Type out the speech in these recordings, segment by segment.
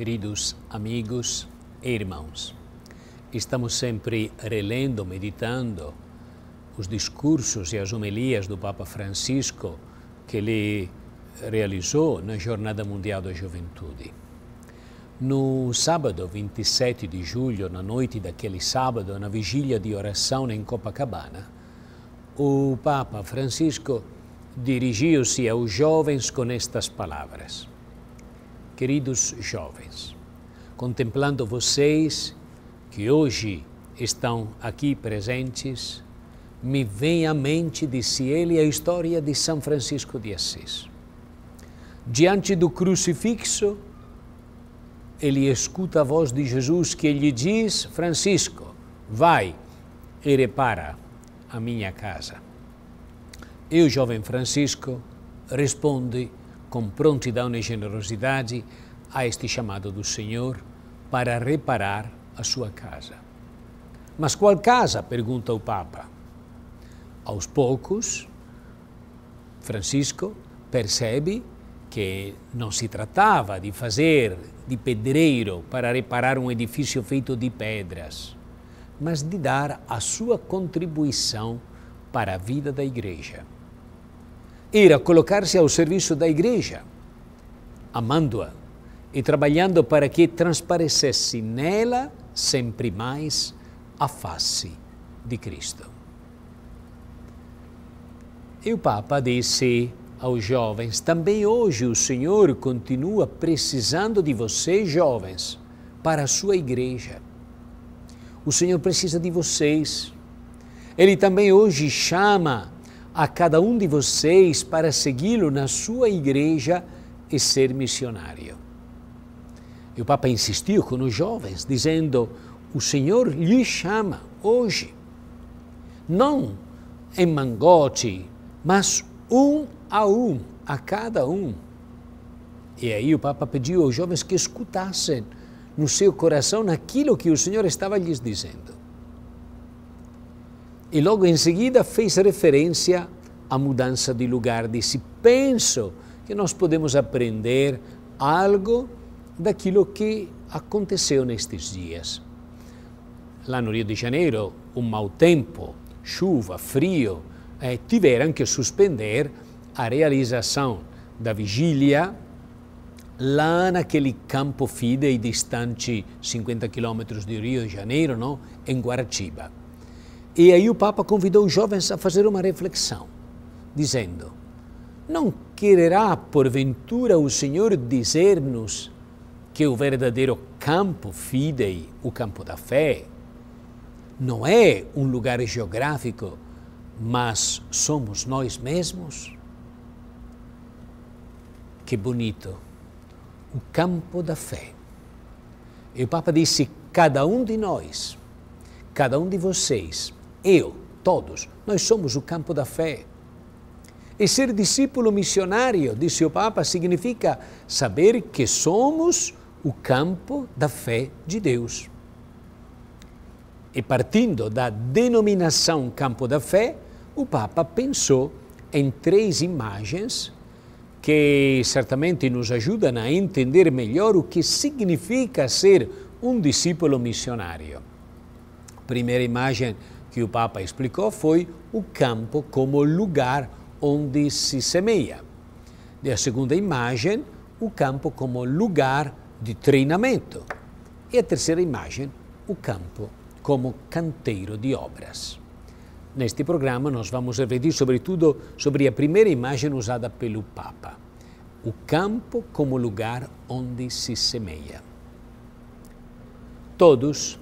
Queridos amigos e irmãos, estamos sempre relendo, meditando os discursos e as homilias do Papa Francisco que ele realizou na Jornada Mundial da Juventude. No sábado 27 de julho, na noite daquele sábado, na vigília de oração em Copacabana, o Papa Francisco dirigiu-se aos jovens com estas palavras: queridos jovens, contemplando vocês que hoje estão aqui presentes, me vem à mente, disse ele, a história de São Francisco de Assis. Diante do crucifixo, ele escuta a voz de Jesus que lhe diz: Francisco, vai e repara a minha casa. E o jovem Francisco responde com prontidão e generosidade a este chamado do Senhor para reparar a sua casa. Mas qual casa? pergunta o Papa. Aos poucos, Francisco percebe que não se tratava de fazer de pedreiro para reparar um edifício feito de pedras, mas de dar a sua contribuição para a vida da igreja era colocar-se ao serviço da igreja, amando-a e trabalhando para que transparecesse nela sempre mais a face de Cristo. E o Papa disse aos jovens: também hoje o Senhor continua precisando de vocês, jovens, para a sua igreja. O Senhor precisa de vocês. Ele também hoje chama a cada um de vocês para segui-lo na sua igreja e ser missionário. E o Papa insistiu com os jovens, dizendo: O Senhor lhe chama hoje, não em mangote, mas um a um, a cada um. E aí o Papa pediu aos jovens que escutassem no seu coração aquilo que o Senhor estava lhes dizendo. E logo em seguida fez referência à mudança de lugar. Disse: Penso que nós podemos aprender algo daquilo que aconteceu nestes dias. Lá no Rio de Janeiro, um mau tempo, chuva, frio, eh, tiveram que suspender a realização da vigília lá naquele campo fidei distante 50 quilômetros de Rio de Janeiro, não? em Guaraciba. E aí o Papa convidou os jovens a fazer uma reflexão, dizendo: Não quererá, porventura, o Senhor dizer-nos que o verdadeiro campo fidei, o campo da fé, não é um lugar geográfico, mas somos nós mesmos? Que bonito! O campo da fé. E o Papa disse: cada um de nós, cada um de vocês, eu, todos, nós somos o campo da fé. E ser discípulo missionário, disse o Papa, significa saber que somos o campo da fé de Deus. E partindo da denominação campo da fé, o Papa pensou em três imagens que certamente nos ajudam a entender melhor o que significa ser um discípulo missionário. Primeira imagem, que o Papa explicou foi o campo como lugar onde se semeia. E a segunda imagem, o campo como lugar de treinamento. E a terceira imagem, o campo como canteiro de obras. Neste programa nós vamos refletir sobretudo sobre a primeira imagem usada pelo Papa, o campo como lugar onde se semeia. Todos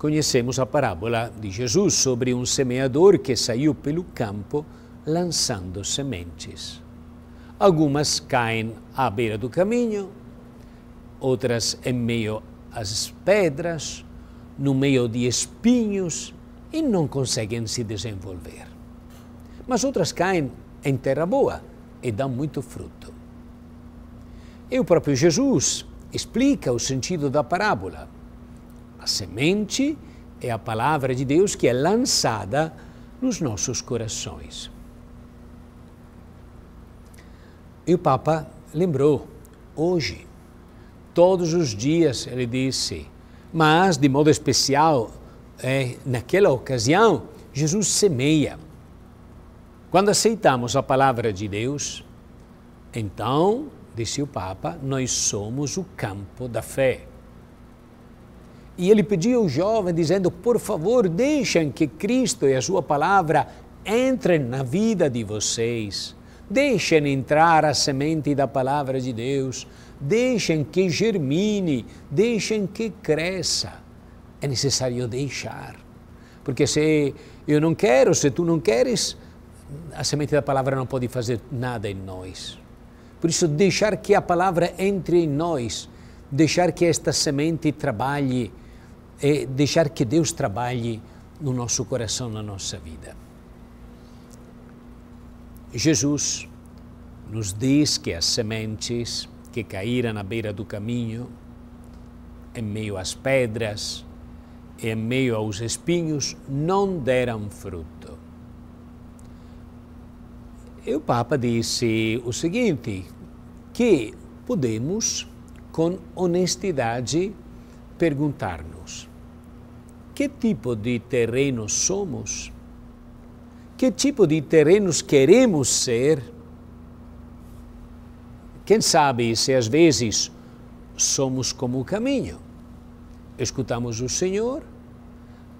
conhecemos a parábola de Jesus sobre um semeador que saiu pelo campo lançando sementes. Algumas caem à beira do caminho, outras em meio às pedras, no meio de espinhos e não conseguem se desenvolver. Mas outras caem em terra boa e dão muito fruto. E o próprio Jesus explica o sentido da parábola a semente é a palavra de Deus que é lançada nos nossos corações. E o Papa lembrou, hoje, todos os dias, ele disse, mas de modo especial, é, naquela ocasião, Jesus semeia. Quando aceitamos a palavra de Deus, então, disse o Papa, nós somos o campo da fé. E ele pediu ao jovem, dizendo: Por favor, deixem que Cristo e a Sua palavra entrem na vida de vocês. Deixem entrar a semente da palavra de Deus. Deixem que germine. Deixem que cresça. É necessário deixar. Porque se eu não quero, se tu não queres, a semente da palavra não pode fazer nada em nós. Por isso, deixar que a palavra entre em nós, deixar que esta semente trabalhe, é deixar que Deus trabalhe no nosso coração, na nossa vida. Jesus nos diz que as sementes que caíram na beira do caminho, em meio às pedras, em meio aos espinhos, não deram fruto. E o Papa disse o seguinte, que podemos, com honestidade, perguntar-nos que tipo de terreno somos? Que tipo de terrenos queremos ser? Quem sabe se às vezes somos como o caminho. Escutamos o Senhor,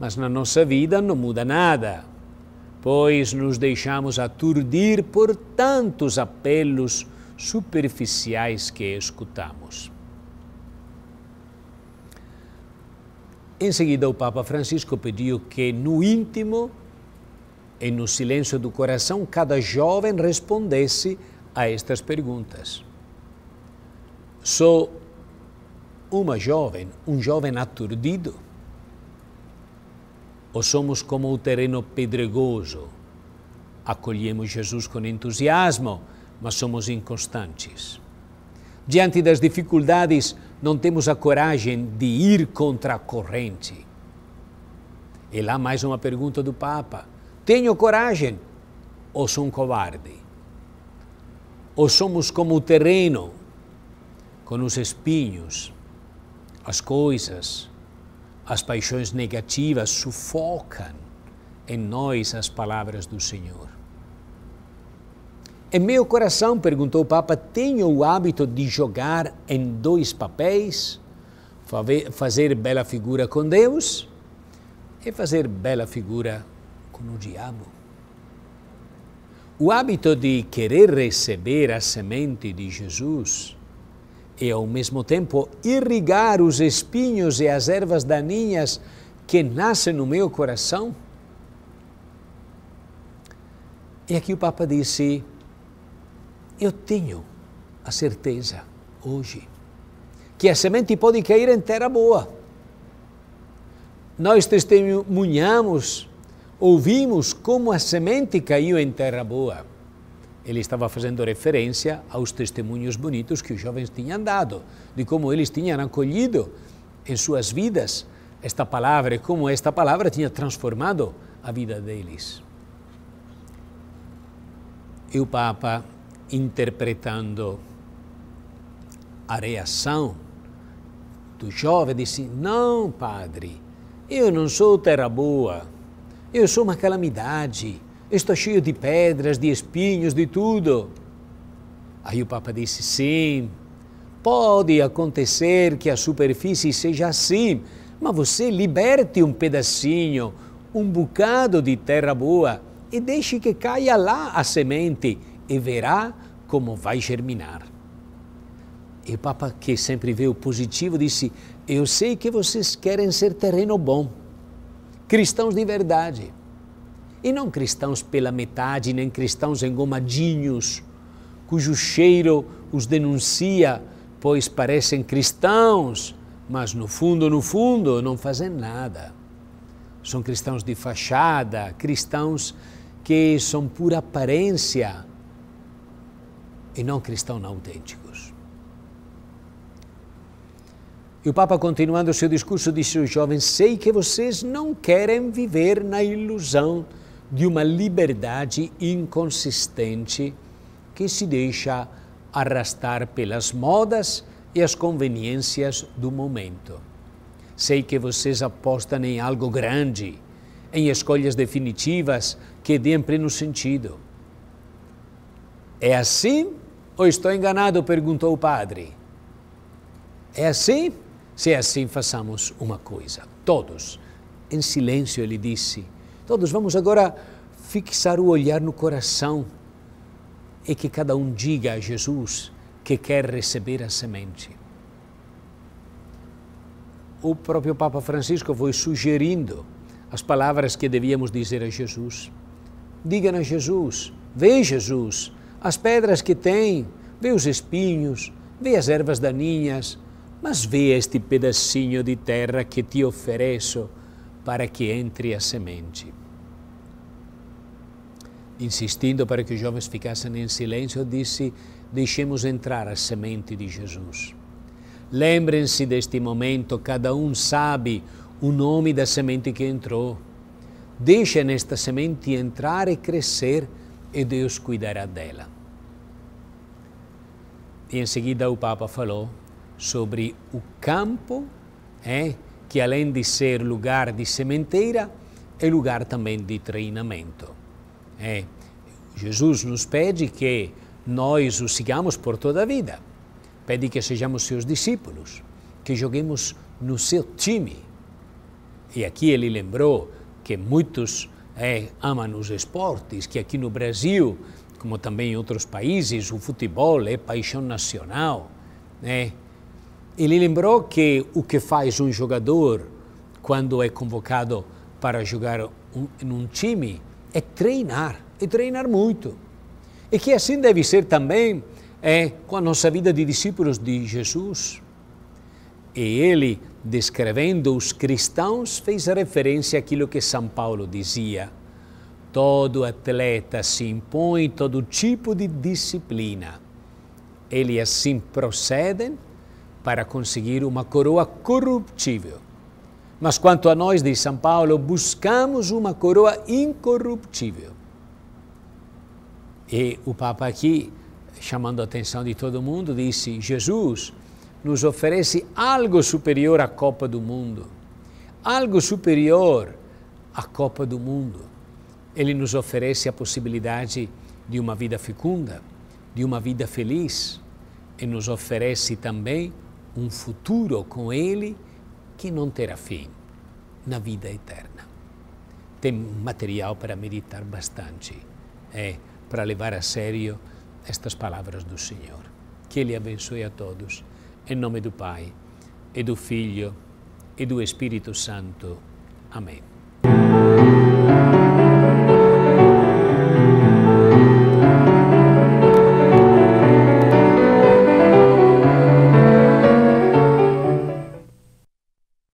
mas na nossa vida não muda nada, pois nos deixamos aturdir por tantos apelos superficiais que escutamos. Em seguida, o Papa Francisco pediu que no íntimo e no silêncio do coração cada jovem respondesse a estas perguntas. Sou uma jovem, um jovem aturdido? Ou somos como o terreno pedregoso? Acolhemos Jesus com entusiasmo, mas somos inconstantes. Diante das dificuldades, não temos a coragem de ir contra a corrente. E lá mais uma pergunta do Papa: Tenho coragem ou sou um covarde? Ou somos como o terreno, com os espinhos, as coisas, as paixões negativas sufocam em nós as palavras do Senhor. Em é meu coração, perguntou o Papa, tenho o hábito de jogar em dois papéis, fazer bela figura com Deus e fazer bela figura com o diabo. O hábito de querer receber a semente de Jesus e ao mesmo tempo irrigar os espinhos e as ervas daninhas que nascem no meu coração? E aqui o Papa disse, eu tenho a certeza hoje que a semente pode cair em terra boa. Nós testemunhamos, ouvimos como a semente caiu em terra boa. Ele estava fazendo referência aos testemunhos bonitos que os jovens tinham dado, de como eles tinham acolhido em suas vidas esta palavra e como esta palavra tinha transformado a vida deles. E o Papa interpretando a reação do jovem, disse: Não, padre, eu não sou terra boa, eu sou uma calamidade, estou cheio de pedras, de espinhos, de tudo. Aí o Papa disse: Sim, pode acontecer que a superfície seja assim, mas você liberte um pedacinho, um bocado de terra boa e deixe que caia lá a semente e verá como vai germinar. E o Papa, que sempre vê o positivo, disse: Eu sei que vocês querem ser terreno bom, cristãos de verdade. E não cristãos pela metade, nem cristãos engomadinhos, cujo cheiro os denuncia, pois parecem cristãos, mas no fundo, no fundo, não fazem nada. São cristãos de fachada, cristãos que são pura aparência, e não cristãos autênticos. E o Papa, continuando o seu discurso, disse aos jovens: Sei que vocês não querem viver na ilusão de uma liberdade inconsistente que se deixa arrastar pelas modas e as conveniências do momento. Sei que vocês apostam em algo grande, em escolhas definitivas que dêem pleno sentido. É assim ou estou enganado? perguntou o padre. É assim? Se é assim, façamos uma coisa. Todos, em silêncio, ele disse. Todos, vamos agora fixar o olhar no coração e que cada um diga a Jesus que quer receber a semente. O próprio Papa Francisco foi sugerindo as palavras que devíamos dizer a Jesus. diga a Jesus, vê Jesus, as pedras que tem, vê os espinhos, vê as ervas daninhas, mas vê este pedacinho de terra que te ofereço para que entre a semente. Insistindo para que os jovens ficassem em silêncio, disse: Deixemos entrar a semente de Jesus. Lembrem-se deste momento, cada um sabe o nome da semente que entrou. deixe nesta semente entrar e crescer e Deus cuidará dela. E em seguida o Papa falou sobre o campo, é, que além de ser lugar de sementeira, é lugar também de treinamento. É, Jesus nos pede que nós o sigamos por toda a vida, pede que sejamos seus discípulos, que joguemos no seu time. E aqui ele lembrou que muitos é, amam esportes, que aqui no Brasil, como também em outros países, o futebol é paixão nacional. Né? Ele lembrou que o que faz um jogador quando é convocado para jogar um, num time é treinar, e é treinar muito. E que assim deve ser também é, com a nossa vida de discípulos de Jesus. E ele, descrevendo os cristãos, fez referência àquilo que São Paulo dizia. Todo atleta se impõe todo tipo de disciplina. Eles assim procedem para conseguir uma coroa corruptível. Mas quanto a nós, diz São Paulo, buscamos uma coroa incorruptível. E o Papa aqui, chamando a atenção de todo mundo, disse: Jesus, nos oferece algo superior à Copa do Mundo. Algo superior à Copa do Mundo. Ele nos oferece a possibilidade de uma vida fecunda, de uma vida feliz e nos oferece também um futuro com Ele que não terá fim na vida eterna. Tem material para meditar bastante, é, para levar a sério estas palavras do Senhor. Que Ele abençoe a todos. e nome do Pai, e do Figlio, e do Espírito Santo. Amen.